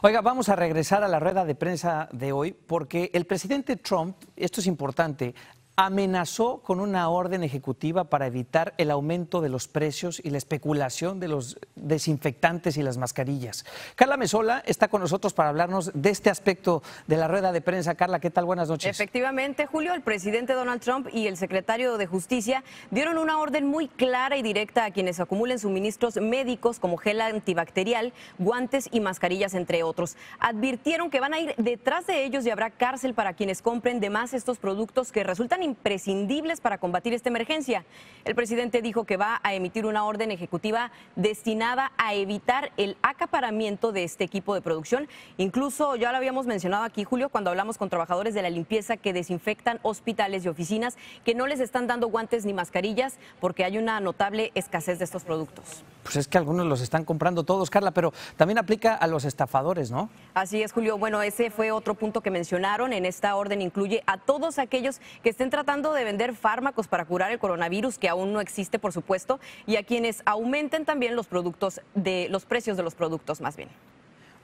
Oiga, vamos a regresar a la rueda de prensa de hoy porque el presidente Trump, esto es importante, amenazó con una orden ejecutiva para evitar el aumento de los precios y la especulación de los desinfectantes y las mascarillas. Carla Mesola está con nosotros para hablarnos de este aspecto de la rueda de prensa. Carla, ¿qué tal? Buenas noches. Efectivamente, Julio, el presidente Donald Trump y el secretario de Justicia dieron una orden muy clara y directa a quienes acumulen suministros médicos como gel antibacterial, guantes y mascarillas, entre otros. Advirtieron que van a ir detrás de ellos y habrá cárcel para quienes compren de más estos productos que resultan imprescindibles para combatir esta emergencia. El presidente dijo que va a emitir una orden ejecutiva destinada a evitar el acaparamiento de este equipo de producción. Incluso ya lo habíamos mencionado aquí, Julio, cuando hablamos con trabajadores de la limpieza que desinfectan hospitales y oficinas, que no les están dando guantes ni mascarillas porque hay una notable escasez de estos productos pues es que algunos los están comprando todos, Carla, pero también aplica a los estafadores, ¿no? Así es, Julio. Bueno, ese fue otro punto que mencionaron. En esta orden incluye a todos aquellos que estén tratando de vender fármacos para curar el coronavirus, que aún no existe, por supuesto, y a quienes aumenten también los productos de los precios de los productos, más bien.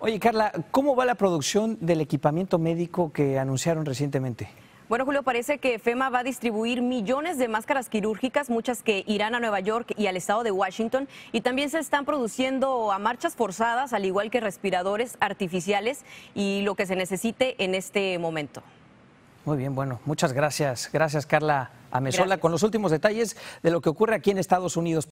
Oye, Carla, ¿cómo va la producción del equipamiento médico que anunciaron recientemente? Bueno, Julio, parece que FEMA va a distribuir millones de máscaras quirúrgicas, muchas que irán a Nueva York y al estado de Washington, y también se están produciendo a marchas forzadas, al igual que respiradores artificiales y lo que se necesite en este momento. Muy bien, bueno, muchas gracias. Gracias, Carla Amesola con los últimos detalles de lo que ocurre aquí en Estados Unidos.